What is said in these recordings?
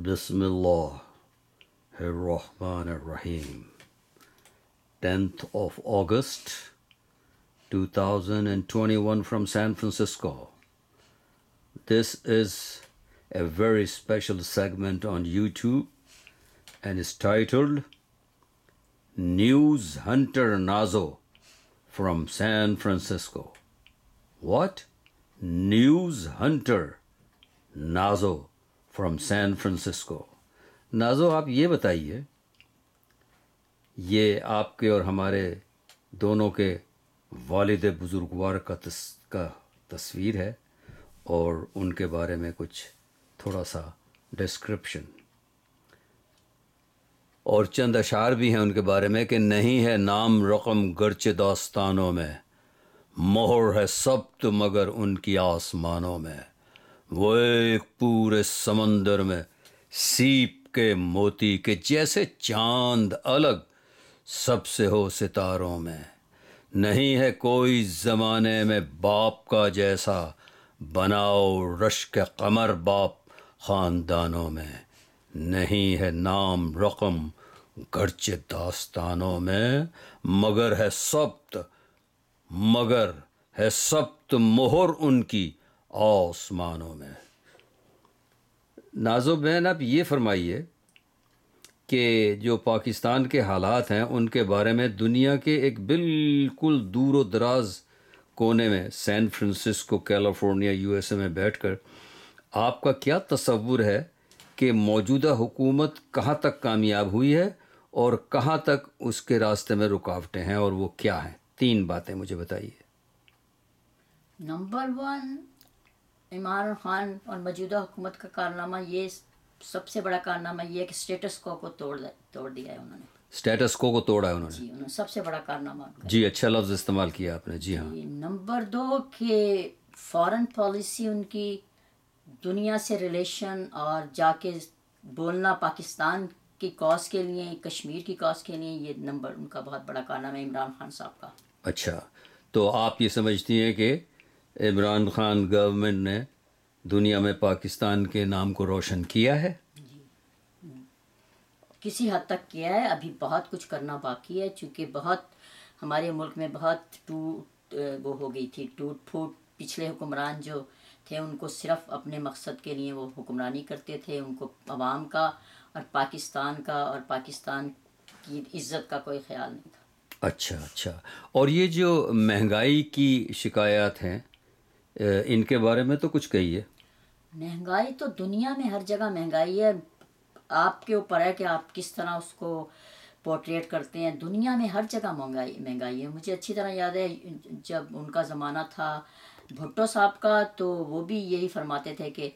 Bismillah ar-Rahman rahim 10th of August 2021 from San Francisco. This is a very special segment on YouTube and is titled News Hunter Nazo from San Francisco. What? News Hunter Nazo from San Francisco Nazo आप ये बताइए ये आपके और हमारे दोनों के वालिद बुज़ुर्गवार का तस का तस्वीर है और उनके बारे में कुछ थोड़ा सा डिस्क्रिप्शन और चंद अशार भी हैं उनके बारे में कि नहीं है नाम रकम गर्च दास्तानों में मोहर है सब तो मगर उनकी आसमानों में वो एक पूरे समंदर में सीप के मोती के जैसे चांद अलग सबसे हो सितारों में नहीं है कोई ज़माने में बाप का जैसा बनाओ रश के कमर बाप ख़ानदानों में नहीं है नाम रकम गर्च दास्तानों में मगर है सप्त मगर है सप्त मोहर उनकी आसमानों में नाजो बहन आप ये फरमाइए कि जो पाकिस्तान के हालात हैं उनके बारे में दुनिया के एक बिल्कुल दूर दराज कोने में सैन फ्रांसिस्को कैलिफोर्निया यूएसए में बैठकर आपका क्या तस्वुर है कि मौजूदा हुकूमत कहाँ तक कामयाब हुई है और कहाँ तक उसके रास्ते में रुकावटें हैं और वो क्या हैं तीन बातें मुझे बताइए नंबर वन इमरान खान और मौजूदा हुकूमत का कारनामा ये सबसे बड़ा कारनामा ये है कि स्टेटस को को तोड़ तोड़ दिया है उन्होंने स्टेटस को को तोड़ा है उन्होंने जी उन्होंने सबसे बड़ा कारनामा जी अच्छा लफ्ज़ इस्तेमाल किया आपने जी हाँ नंबर दो के फॉरेन पॉलिसी उनकी दुनिया से रिलेशन और जाके बोलना पाकिस्तान की कॉज के लिए कश्मीर की कॉज के लिए ये नंबर उनका बहुत बड़ा कारनामा है इमरान खान साहब का अच्छा तो आप ये समझती हैं कि इमरान खान गवर्नमेंट ने दुनिया में पाकिस्तान के नाम को रोशन किया है किसी हद तक किया है अभी बहुत कुछ करना बाकी है चूँकि बहुत हमारे मुल्क में बहुत टूट वो हो गई थी टूट फूट पिछले हुक्मरान जो थे उनको सिर्फ अपने मकसद के लिए वो हुक्मरानी करते थे उनको आवाम का और पाकिस्तान का और पाकिस्तान की इज्जत का कोई ख्याल नहीं था अच्छा अच्छा और ये जो महंगाई की शिकायत हैं इनके बारे में तो कुछ कहिए महंगाई तो दुनिया में हर जगह महंगाई है आपके ऊपर है कि आप किस तरह उसको पोर्ट्रेट करते हैं दुनिया में हर जगह महंगाई महंगाई है मुझे अच्छी तरह याद है जब उनका ज़माना था भुट्टो साहब का तो वो भी यही फरमाते थे कि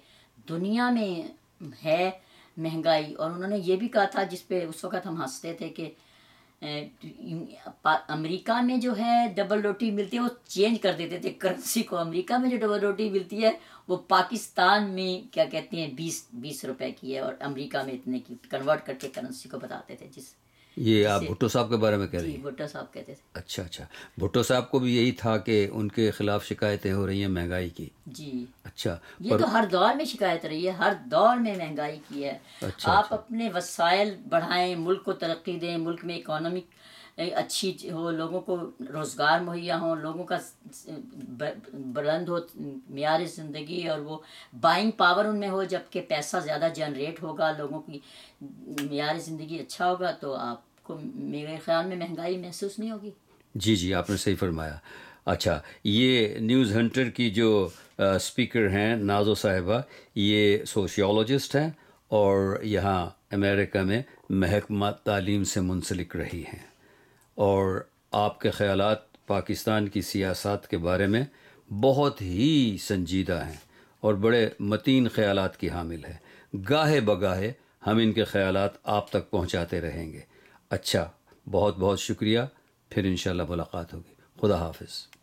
दुनिया में है महंगाई और उन्होंने ये भी कहा था जिस पे उस वक़्त हम हंसते थे कि अमेरिका में जो है डबल रोटी मिलती है वो चेंज कर देते थे करेंसी को अमेरिका में जो डबल रोटी मिलती है वो पाकिस्तान में क्या कहते हैं बीस बीस रुपए की है और अमेरिका में इतने की कन्वर्ट करके करेंसी को बताते थे जिस ये आप भुट्टो साहब के बारे में कह रहे हैं भुट्टो साहब कहते थे अच्छा अच्छा भुट्टो साहब को भी यही था कि उनके खिलाफ शिकायतें हो रही हैं महंगाई की जी अच्छा ये पर... तो हर दौर में शिकायत रही है हर दौर में महंगाई की है अच्छा, आप अच्छा। अपने वसाइल बढ़ाएं मुल्क को तरक्की दें मुल्क में इकोनॉमिक अच्छी हो लोगों को रोज़गार मुहैया हो लोगों का बुलंद हो मैार ज़िंदगी और वो बाइंग पावर उनमें हो जबकि पैसा ज़्यादा जनरेट होगा लोगों की मैार ज़िंदगी अच्छा होगा तो आपको मेरे ख्याल में महंगाई महसूस नहीं होगी जी जी आपने सही फरमाया अच्छा ये न्यूज़ हंटर की जो स्पीकर हैं नाजो साहिबा ये सोशियोलॉजिस्ट हैं और यहाँ अमेरिका में महकमा तालीम से मुंसलिक रही हैं और आपके ख्याल पाकिस्तान की सियासत के बारे में बहुत ही संजीदा हैं और बड़े मतीन ख्याल की हामिल है गाहे बगाहे हम इनके ख्याल आप तक पहुँचाते रहेंगे अच्छा बहुत बहुत शुक्रिया फिर इन मुलाकात होगी खुदा हाफिज़